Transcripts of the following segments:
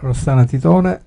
Rossana Titone.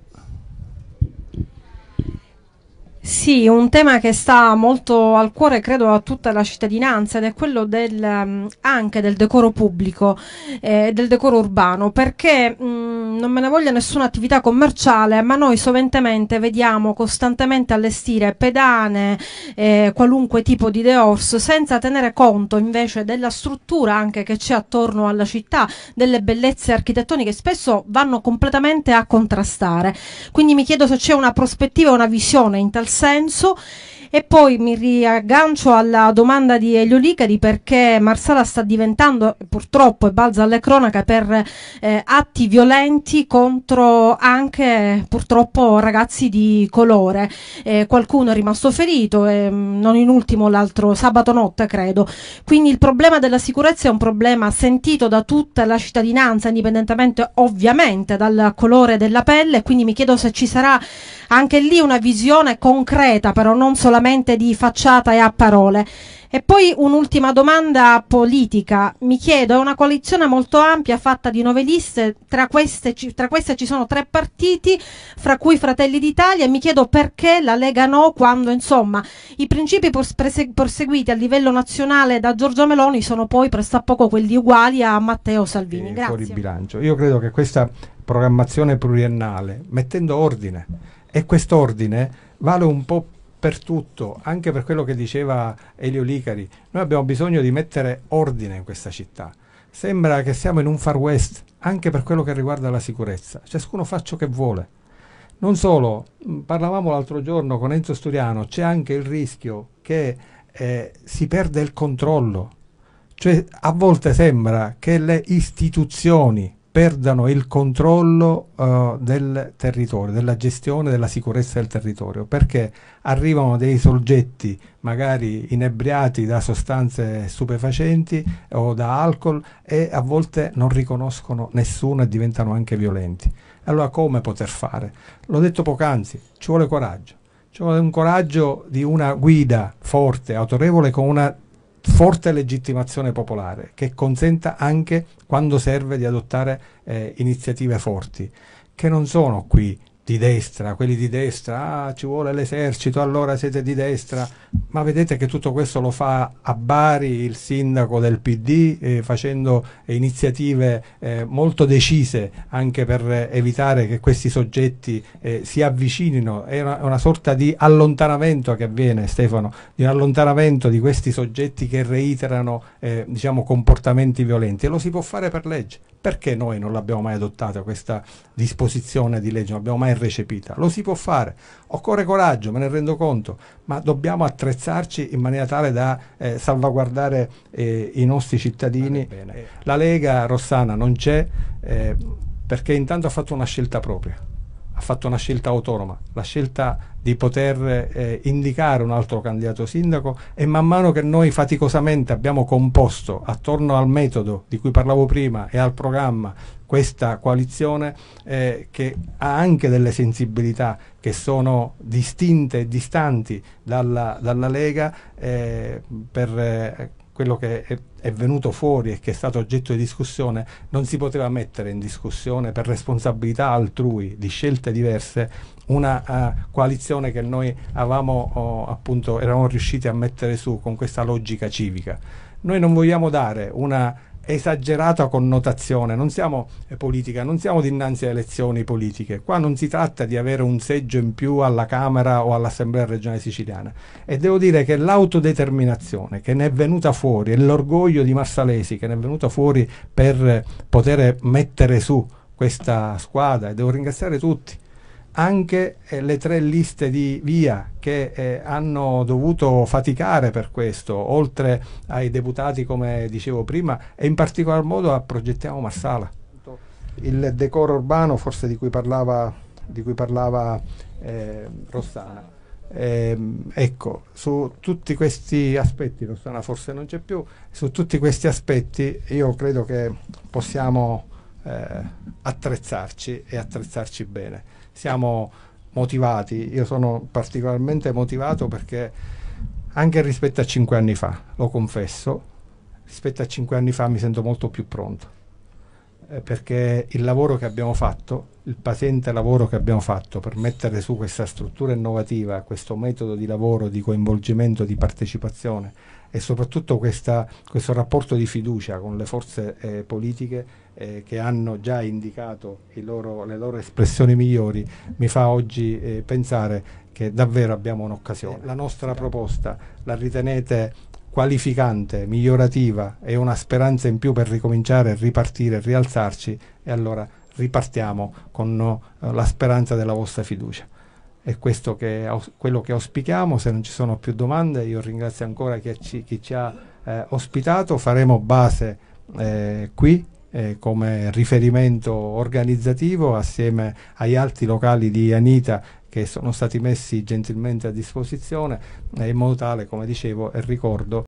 Sì, un tema che sta molto al cuore, credo, a tutta la cittadinanza ed è quello del, mm, anche del decoro pubblico, eh, del decoro urbano, perché mh, mm, non me ne voglia nessuna attività commerciale, ma noi soventemente vediamo costantemente allestire pedane, eh, qualunque tipo di deors, senza tenere conto invece della struttura anche che c'è attorno alla città, delle bellezze architettoniche, spesso vanno completamente a contrastare. Quindi mi chiedo se c'è una prospettiva, una visione in tal senso e poi mi riaggancio alla domanda di Elio Licari perché Marsala sta diventando, purtroppo, e balza alle cronache per eh, atti violenti contro anche, purtroppo, ragazzi di colore. Eh, qualcuno è rimasto ferito, e, ehm, non in ultimo l'altro sabato notte, credo. Quindi il problema della sicurezza è un problema sentito da tutta la cittadinanza, indipendentemente ovviamente dal colore della pelle. Quindi mi chiedo se ci sarà anche lì una visione concreta, però non solamente solamente di facciata e a parole. E poi un'ultima domanda politica. Mi chiedo, è una coalizione molto ampia fatta di nove liste, tra queste, tra queste ci sono tre partiti, fra cui Fratelli d'Italia, e mi chiedo perché la Lega no quando, insomma, i principi perseguiti a livello nazionale da Giorgio Meloni sono poi presto a poco quelli uguali a Matteo Salvini. Eh, Grazie. bilancio. Io credo che questa programmazione pluriennale, mettendo ordine, e quest'ordine vale un po' per tutto, anche per quello che diceva Elio Licari, noi abbiamo bisogno di mettere ordine in questa città. Sembra che siamo in un far west anche per quello che riguarda la sicurezza. Ciascuno fa ciò che vuole. Non solo, mm, parlavamo l'altro giorno con Enzo Sturiano, c'è anche il rischio che eh, si perda il controllo. Cioè, a volte sembra che le istituzioni perdano il controllo uh, del territorio, della gestione della sicurezza del territorio, perché arrivano dei soggetti magari inebriati da sostanze stupefacenti o da alcol e a volte non riconoscono nessuno e diventano anche violenti. Allora come poter fare? L'ho detto poc'anzi, ci vuole coraggio. Ci vuole un coraggio di una guida forte, autorevole, con una forte legittimazione popolare che consenta anche quando serve di adottare eh, iniziative forti, che non sono qui di destra, quelli di destra, ah, ci vuole l'esercito, allora siete di destra ma vedete che tutto questo lo fa a Bari il sindaco del PD eh, facendo iniziative eh, molto decise anche per evitare che questi soggetti eh, si avvicinino, è una, una, sorta di allontanamento che avviene Stefano, di un allontanamento di questi soggetti che reiterano eh, diciamo, comportamenti violenti e lo si può fare per legge. Perché noi non l'abbiamo mai adottata questa disposizione di legge, non l'abbiamo mai recepita? Lo si può fare, occorre coraggio, me ne rendo conto, ma dobbiamo attrezzare indirizzarci in maniera tale da eh, salvaguardare eh, i nostri cittadini. Vale ah, eh, la Lega Rossana non c'è eh, perché intanto ha fatto una scelta propria, ha fatto una scelta autonoma, la scelta di poter eh, indicare un altro candidato sindaco e man mano che noi faticosamente abbiamo composto attorno al metodo di cui parlavo prima e al programma questa coalizione eh, che ha anche delle sensibilità che sono distinte e distanti dalla, dalla Lega eh, per eh, quello che è, è, venuto fuori e che è stato oggetto di discussione non si poteva mettere in discussione per responsabilità altrui di scelte diverse una uh, coalizione che noi avevamo, oh, appunto, eravamo riusciti a mettere su con questa logica civica. Noi non vogliamo dare una esagerata connotazione, non siamo eh, politica, non siamo dinanzi a elezioni politiche, qua non si tratta di avere un seggio in più alla Camera o all'Assemblea regionale siciliana e devo dire che l'autodeterminazione che ne è venuta fuori e l'orgoglio di Marsalesi che ne è venuta fuori per poter mettere su questa squadra e devo ringraziare tutti anche eh, le tre liste di via che eh, hanno dovuto faticare per questo, oltre ai deputati come dicevo prima e in particolar modo a Progettiamo Massala. Il decoro urbano forse di cui parlava, di cui parlava eh, Rossana. Ehm, ecco, su tutti questi aspetti, Rossana forse non c'è più, su tutti questi aspetti io credo che possiamo eh, attrezzarci e attrezzarci bene siamo motivati, io sono particolarmente motivato perché anche rispetto a cinque anni fa, lo confesso, rispetto a cinque anni fa mi sento molto più pronto, eh, perché il lavoro che abbiamo fatto il paziente lavoro che abbiamo fatto per mettere su questa struttura innovativa, questo metodo di lavoro, di coinvolgimento, di partecipazione e soprattutto questa, questo rapporto di fiducia con le forze eh, politiche eh, che hanno già indicato loro, le loro espressioni migliori, mi fa oggi eh, pensare che davvero abbiamo un'occasione. La nostra proposta la ritenete qualificante, migliorativa e una speranza in più per ricominciare, ripartire, rialzarci e allora ripartiamo con eh, la speranza della vostra fiducia. È questo che, quello che auspichiamo, se non ci sono più domande io ringrazio ancora chi, ci, chi ci ha eh, ospitato, faremo base eh, qui eh, come riferimento organizzativo assieme agli altri locali di Anita che sono stati messi gentilmente a disposizione eh, in modo tale, come dicevo e ricordo,